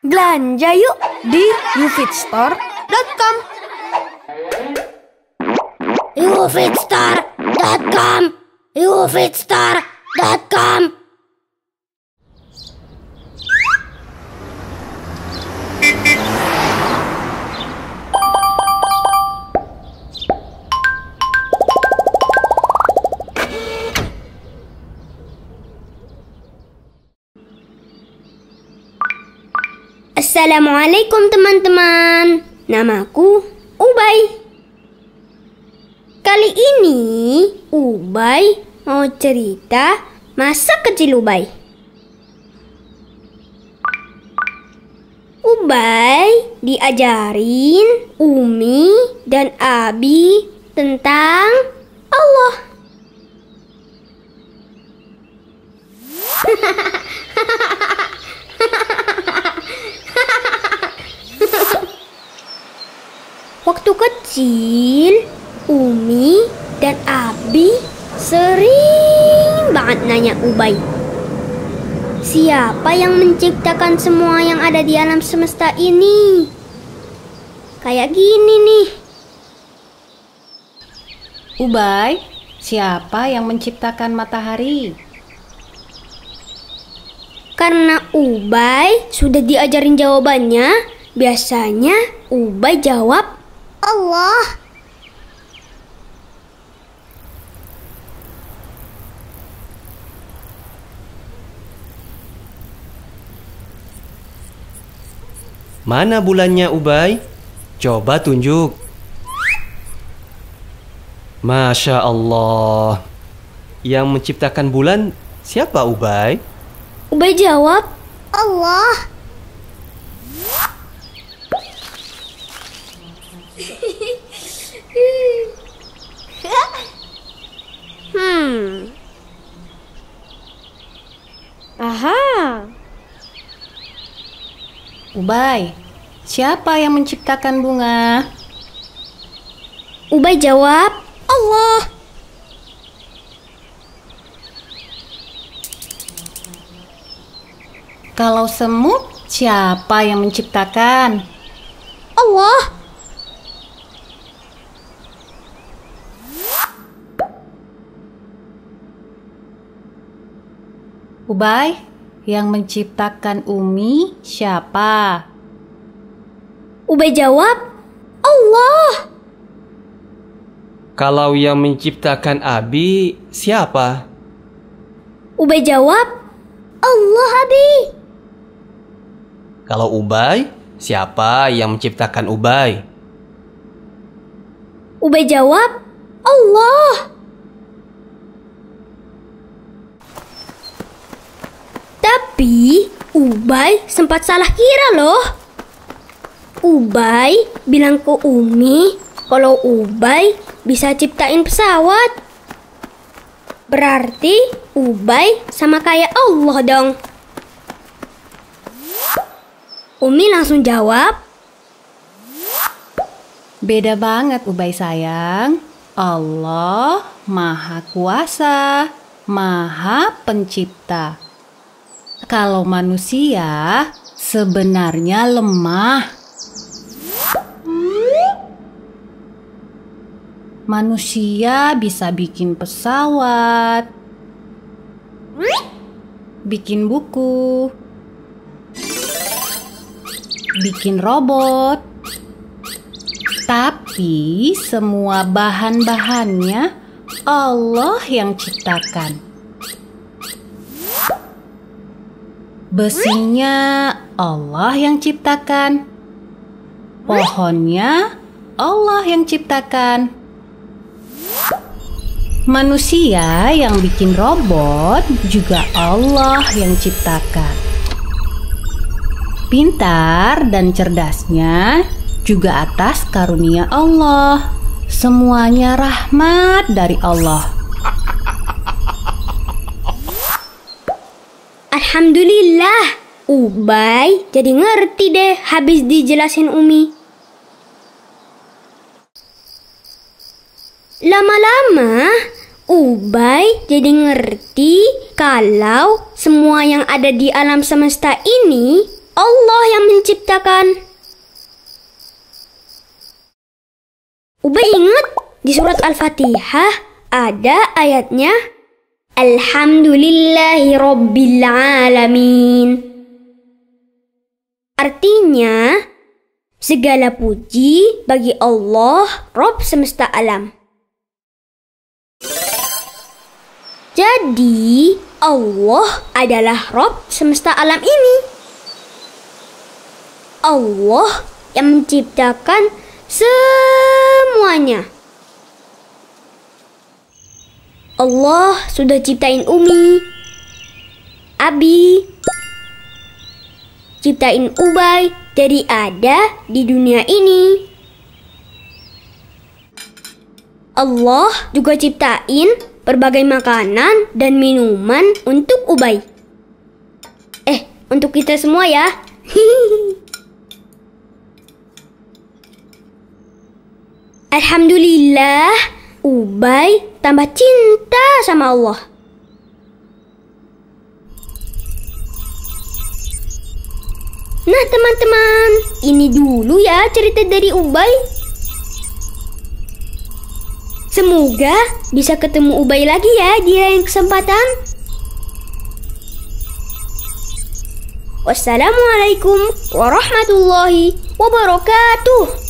Belanja yuk di ufitstore.com ufitstore.com ufitstore.com Assalamualaikum teman-teman Namaku Ubay Kali ini Ubay mau cerita masa kecil Ubay Ubay diajarin Umi dan Abi tentang Allah Waktu kecil, Umi dan Abi sering banget nanya Ubay. Siapa yang menciptakan semua yang ada di alam semesta ini? Kayak gini nih. Ubay, siapa yang menciptakan matahari? Karena Ubay sudah diajarin jawabannya, biasanya Ubay jawab Allah Mana bulannya Ubay? Coba tunjuk. Masya Allah. Yang menciptakan bulan siapa Ubay? Ubay jawab, Allah. Hmm. Aha. Ubay, siapa yang menciptakan bunga? Ubay jawab, Allah. Kalau semut, siapa yang menciptakan? Allah. Ubay, yang menciptakan Umi siapa? Ubay jawab, Allah. Kalau yang menciptakan Abi siapa? Ubay jawab, Allah Abi. Kalau Ubay, siapa yang menciptakan Ubay? Ubay jawab, Allah. Ubay sempat salah kira loh. Ubay bilang ke Umi kalau Ubay bisa ciptain pesawat. Berarti Ubay sama kayak Allah dong. Umi langsung jawab. Beda banget Ubay sayang. Allah Maha Kuasa, Maha Pencipta kalau manusia sebenarnya lemah. Manusia bisa bikin pesawat, bikin buku, bikin robot, tapi semua bahan-bahannya Allah yang ciptakan. Besinya Allah yang ciptakan. Pohonnya Allah yang ciptakan. Manusia yang bikin robot juga Allah yang ciptakan. Pintar dan cerdasnya juga atas karunia Allah. Semuanya rahmat dari Allah. Alhamdulillah, Ubay jadi ngerti deh habis dijelasin Umi. Lama-lama, Ubay jadi ngerti kalau semua yang ada di alam semesta ini Allah yang menciptakan. Ubay ingat di surat Al-Fatihah ada ayatnya Alhamdulillahi Rabbil Alamin. Artinya, segala puji bagi Allah, Rob semesta alam. Jadi, Allah adalah Rob semesta alam ini. Allah yang menciptakan semuanya. Allah sudah ciptain Umi, Abi, ciptain Ubay dari ada di dunia ini. Allah juga ciptain berbagai makanan dan minuman untuk Ubay. Eh, untuk kita semua ya. Alhamdulillah, Ubay tambah cinta sama Allah. Nah teman-teman, ini dulu ya cerita dari Ubay. Semoga bisa ketemu Ubay lagi ya di lain kesempatan. Wassalamualaikum warahmatullahi wabarakatuh.